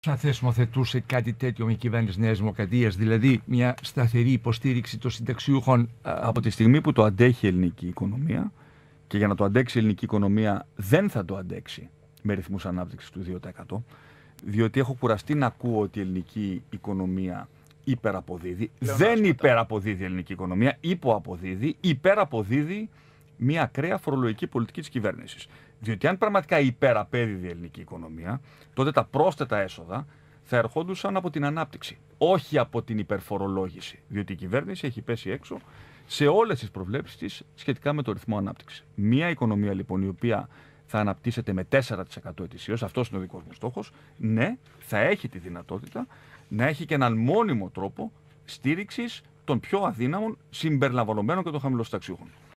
θα θεσμοθετούσε κάτι τέτοιο με κυβέρνηση Νέας Δημοκρατίας, δηλαδή μια σταθερή υποστήριξη των συνταξιούχων. Ε, από τη στιγμή που το αντέχει η ελληνική οικονομία και για να το αντέξει η ελληνική οικονομία δεν θα το αντέξει με ρυθμούς ανάπτυξης του 2%. Διότι έχω κουραστεί να ακούω ότι η ελληνική οικονομία υπεραποδίδει. δεν υπεραποδίδει η ελληνική οικονομία, υποαποδίδει, υπεραποδίδει μια ακραία φορολογική πολιτική της κυβέρνησης. Διότι αν πραγματικά υπεραπέδιδε η ελληνική οικονομία, τότε τα πρόσθετα έσοδα θα ερχόντουσαν από την ανάπτυξη, όχι από την υπερφορολόγηση. Διότι η κυβέρνηση έχει πέσει έξω σε όλες τις προβλέψεις της σχετικά με το ρυθμό ανάπτυξης. Μια οικονομία λοιπόν η οποία θα αναπτύσσεται με 4% ετησίως, αυτός είναι ο δικός μου στόχος, ναι, θα έχει τη δυνατότητα να έχει και έναν μόνιμο τρόπο στήριξης των πιο αδύναμων συμπεριλαμβανομένων και των χαμηλοσταξιούχων.